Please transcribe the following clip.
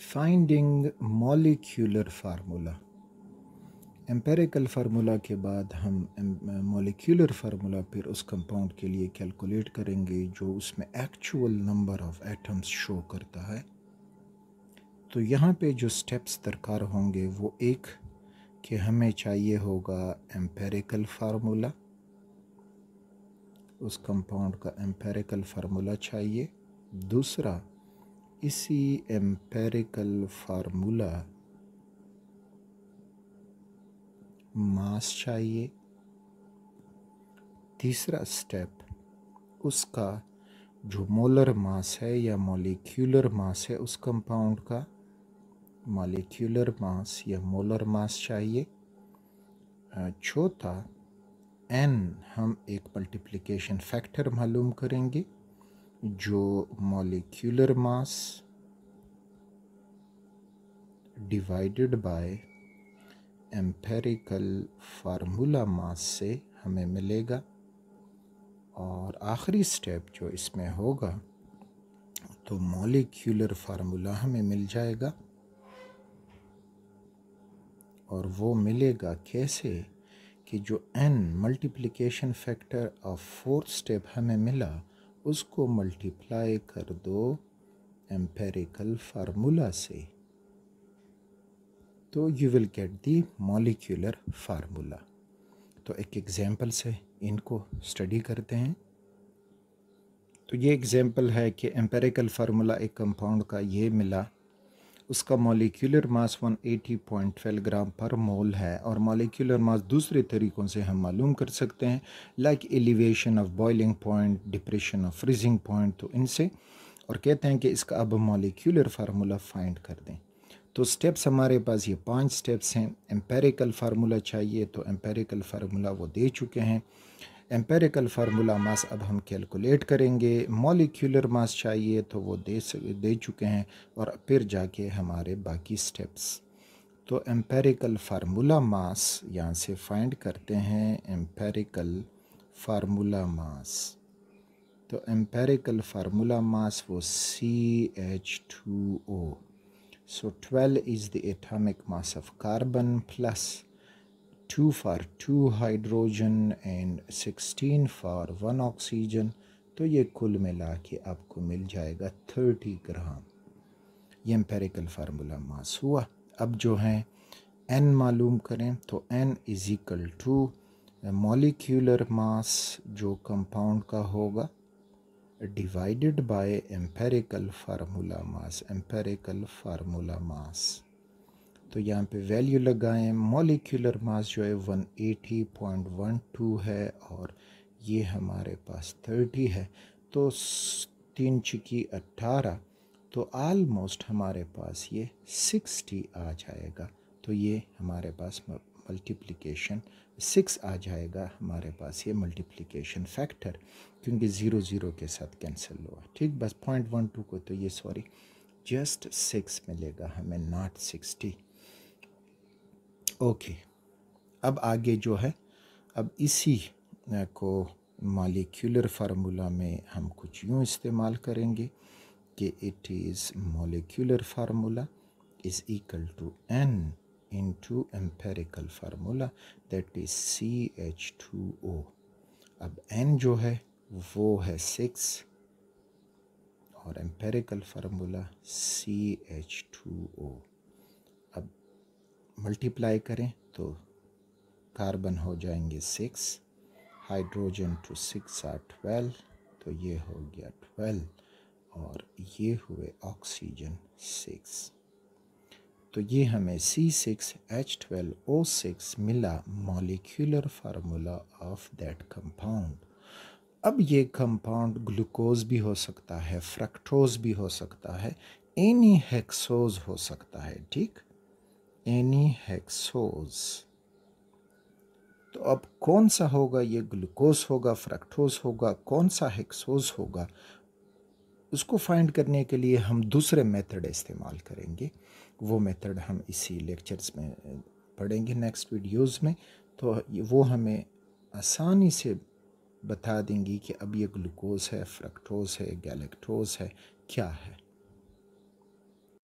finding molecular formula empirical formula के बाद हम मॉलिक्यूलर फार्मूला फिर उस कंपाउंड के लिए कैलकुलेट करेंगे जो उसमें actual number of atoms show करता है तो यहाँ पे जो स्टेप्स दरकार होंगे वो एक कि हमें चाहिए होगा एम्पेरिकल फार्मूला उस कंपाउंड का एम्पेरिकल फार्मूला चाहिए दूसरा इसी एम्पेरिकल फार्मूला मास चाहिए तीसरा स्टेप उसका जो मोलर मास है या मॉलिक्यूलर मास है उस कंपाउंड का मॉलिक्यूलर मास या मोलर मास चाहिए चौथा एन हम एक मल्टीप्लिकेशन फैक्टर मालूम करेंगे जो molecular mass divided by empirical formula mass से हमें मिलेगा और आखिरी स्टेप जो इसमें होगा तो मॉलिक्यूलर फार्मूला हमें मिल जाएगा और वो मिलेगा कैसे कि जो n multiplication factor of fourth step हमें मिला उसको मल्टीप्लाई कर दो एम्पेरिकल फार्मूला से तो you will get the molecular formula तो एक एग्ज़ाम्पल से इनको स्टडी करते हैं तो ये एग्ज़ाम्पल है कि एम्पेरिकल फार्मूला एक कंपाउंड का ये मिला उसका मॉलिक्यूलर मास 180.12 ग्राम पर मोल है और मॉलिक्यूलर मास दूसरे तरीक़ों से हम मालूम कर सकते हैं like elevation of boiling point depression of freezing point तो इनसे और कहते हैं कि इसका अब मॉलिक्यूलर फार्मूला फाइंड कर दें तो स्टेप्स हमारे पास ये पांच स्टेप्स हैं एम्पेरिकल फार्मूला चाहिए तो एम्पेरिकल फार्मूला वो दे चुके हैं एम्पेरिकल फार्मूला मास अब हम कैलकुलेट करेंगे मॉलिक्यूलर मास चाहिए तो वो दे दे चुके हैं और फिर जाके हमारे बाकी स्टेप्स तो एम्पेरिकल फार्मूला मास यहाँ से फाइंड करते हैं एम्पेरिकल फार्मूला मास तो एम्पेरिकल फार्मूला मास वो C H two O so twelve is the atomic mass of carbon plus 2 for 2 hydrogen and 16 for 1 oxygen तो ये कुल मिला के आपको मिल जाएगा 30 ग्राम ये एम्पेरिकल फार्मूला मास हुआ अब जो है n मालूम करें तो n is equal to molecular mass जो कंपाउंड का होगा divided by empirical formula mass empirical formula mass तो यहाँ पे वैल्यू लगाएं मोलिकुलर मास जो है 180.12 है और ये हमारे पास 30 है तो तीन चिकी अट्ठारह तो आलमोस्ट हमारे पास ये 60 आ जाएगा तो ये हमारे पास मल्टीप्लिकेशन सिक्स आ जाएगा हमारे पास ये मल्टीप्लिकेशन फैक्टर क्योंकि ज़ीरो ज़ीरो के साथ कैंसिल हुआ ठीक बस पॉइंट वन टू को तो ये सॉरी जस्ट सिक्स मिलेगा हमें नॉट सिक्सटी ओके अब आगे जो है अब इसी को मालिक्यूलर फार्मूला में हम कुछ यूँ इस्तेमाल करेंगे कि it is molecular formula is equal to n into empirical formula that is C H two O अब एन जो है वो है सिक्स और empirical formula C H two O multiply करें तो कार्बन हो जाएंगे six hydrogen two six are twelve तो ये हो गया ट्वेल्व और ये हुए ऑक्सीजन सिक्स तो ये हमें C six H twelve O six मिला molecular formula of that compound अब ये कंपाउंड ग्लूकोज भी हो सकता है फ्रक्टोज भी हो सकता है एनी हेक्सोज हो सकता है ठीक एनी हेक्सोज तो अब कौन सा होगा ये ग्लूकोज होगा फ्रक्टोज होगा कौन सा हेक्सोज होगा उसको फाइंड करने के लिए हम दूसरे मेथड इस्तेमाल करेंगे वो मेथड हम इसी लेक्चर्स में पढ़ेंगे नेक्स्ट वीडियोस में तो वो हमें आसानी से बता देंगी कि अब ये ग्लूकोज है फ्रक्टोज है गैलेक्टोज है क्या है